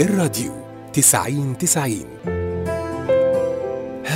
الراديو تسعين تسعين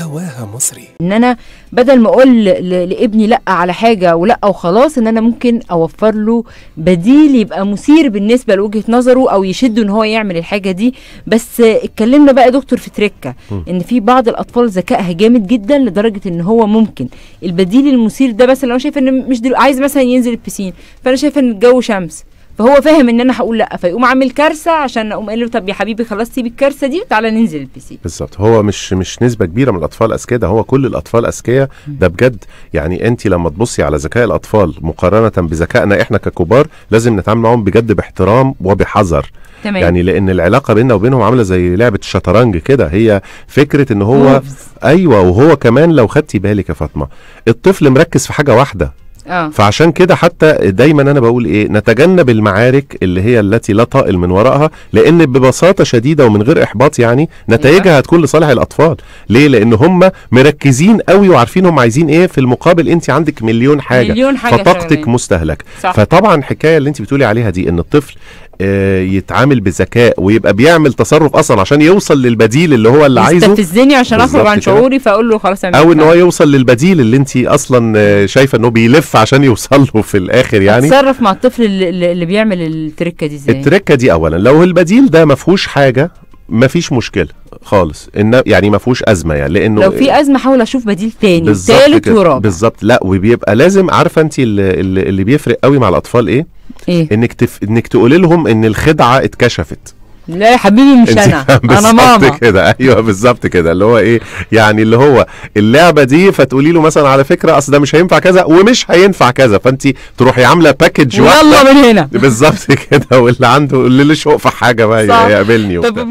هواها مصري ان انا بدل ما اقول لابني لا على حاجه ولا وخلاص ان انا ممكن اوفر له بديل يبقى مثير بالنسبه لوجهه نظره او يشده ان هو يعمل الحاجه دي بس اتكلمنا بقى دكتور في تركه ان في بعض الاطفال ذكائها جامد جدا لدرجه ان هو ممكن البديل المثير ده بس لو شايف شايفه ان مش عايز مثلا ينزل البسين فانا شايفه ان الجو شمس فهو فاهم ان انا هقول لا فيقوم عامل كارثه عشان اقوم قايل له طب يا حبيبي خلاص سيب الكارثه دي وتعالى ننزل البي سي بالظبط هو مش مش نسبه كبيره من الاطفال اذكياء ده هو كل الاطفال اذكياء ده بجد يعني انت لما تبصي على ذكاء الاطفال مقارنه بذكائنا احنا ككبار لازم نتعامل معاهم بجد باحترام وبحذر تمام. يعني لان العلاقه بيننا وبينهم عامله زي لعبه الشطرنج كده هي فكره ان هو ايوه وهو كمان لو خدتي بالك يا فاطمه الطفل مركز في حاجه واحده آه. فعشان كده حتى دايما انا بقول ايه نتجنب المعارك اللي هي التي لا طائل من ورائها لان ببساطه شديده ومن غير احباط يعني نتائجها هتكون لصالح الاطفال ليه لان هم مركزين قوي وعارفين هم عايزين ايه في المقابل انت عندك مليون حاجه مليون حاجة فطاقتك مستهلكه فطبعا الحكايه اللي انت بتقولي عليها دي ان الطفل آه، يتعامل بذكاء ويبقى بيعمل تصرف اصلا عشان يوصل للبديل اللي هو اللي عايزه يستفزني عشان اخرج عن شعوري فاقول له خلاص او ان هو يوصل للبديل اللي انت اصلا آه، شايفه انه بيلف عشان يوصل له في الاخر يعني اتصرف مع الطفل اللي, اللي بيعمل التركه دي ازاي التركه دي اولا لو البديل ده ما فيهوش حاجه ما فيش مشكله خالص ان يعني ما فيهوش ازمه يعني لانه لو في ازمه حاول اشوف بديل ثاني ثالث ورابع بالظبط لا وبيبقى لازم عارفه انت اللي, اللي بيفرق قوي مع الاطفال ايه إيه؟ انك تف... انك تقولي لهم ان الخدعه اتكشفت لا يا حبيبي مش انا انا ماما كده ايوه بالظبط كده اللي هو ايه يعني اللي هو اللعبه دي فتقولي له مثلا على فكره اصل ده مش هينفع كذا ومش هينفع كذا فانت تروحي عامله باكج واحده يلا من هنا بالظبط كده واللي عنده اللي له شوق في حاجه بقى يقابلني